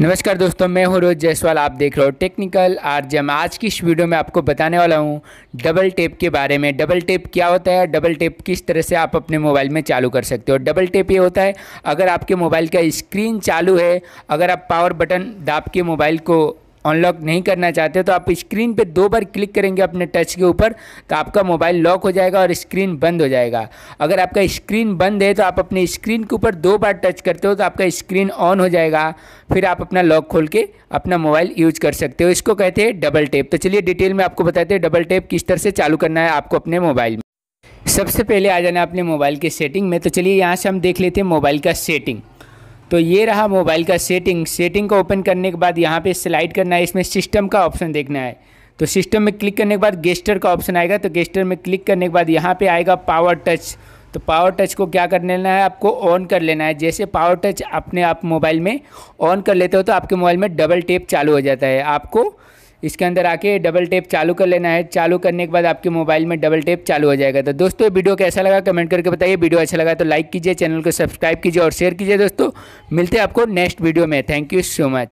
नमस्कार दोस्तों मैं हूं रोज जायसवाल आप देख रहे हो टेक्निकल आर मैं आज की इस वीडियो में आपको बताने वाला हूं डबल टेप के बारे में डबल टेप क्या होता है डबल टेप किस तरह से आप अपने मोबाइल में चालू कर सकते हो डबल टेप ये होता है अगर आपके मोबाइल का स्क्रीन चालू है अगर आप पावर बटन दाब के मोबाइल को अनलॉक नहीं करना चाहते हो तो आप स्क्रीन पे दो बार क्लिक करेंगे अपने टच के ऊपर तो आपका मोबाइल लॉक हो जाएगा और स्क्रीन बंद हो जाएगा अगर आपका स्क्रीन बंद है तो आप अपने स्क्रीन के ऊपर दो बार टच करते हो तो आपका स्क्रीन ऑन हो जाएगा फिर आप अपना लॉक खोल के अपना मोबाइल यूज कर सकते हो इसको कहते हैं डबल टेप तो चलिए डिटेल में आपको बताते हैं डबल टेप किस तरह से चालू करना है आपको अपने मोबाइल में सबसे पहले आ जाना अपने मोबाइल के सेटिंग में तो चलिए यहाँ से हम देख लेते हैं मोबाइल का सेटिंग तो ये रहा मोबाइल का सेटिंग सेटिंग को ओपन करने के बाद यहाँ पे स्लाइड करना है इसमें सिस्टम का ऑप्शन देखना है तो सिस्टम में क्लिक करने के बाद गेस्टर का ऑप्शन आएगा तो गेस्टर में क्लिक करने के बाद यहाँ पे आएगा पावर टच तो पावर टच को क्या कर लेना है आपको ऑन कर लेना है जैसे पावर टच अपने आप मोबाइल में ऑन कर लेते हो तो आपके मोबाइल में डबल टेप चालू हो जाता है आपको इसके अंदर आके डबल टेप चालू कर लेना है चालू करने के बाद आपके मोबाइल में डबल टेप चालू हो जाएगा तो दोस्तों वीडियो कैसा लगा कमेंट करके बताइए वीडियो अच्छा लगा तो लाइक कीजिए चैनल को सब्सक्राइब कीजिए और शेयर कीजिए दोस्तों मिलते हैं आपको नेक्स्ट वीडियो में थैंक यू सो मच